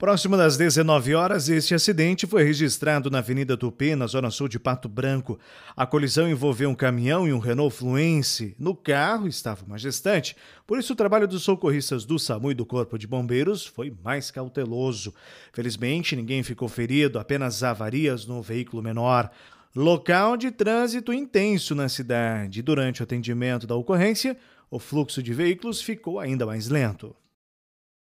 Próximo das 19 horas, este acidente foi registrado na Avenida Tupi, na zona sul de Pato Branco. A colisão envolveu um caminhão e um Renault Fluence. No carro estava uma gestante, por isso o trabalho dos socorristas do SAMU e do Corpo de Bombeiros foi mais cauteloso. Felizmente, ninguém ficou ferido, apenas avarias no veículo menor. Local de trânsito intenso na cidade. Durante o atendimento da ocorrência, o fluxo de veículos ficou ainda mais lento.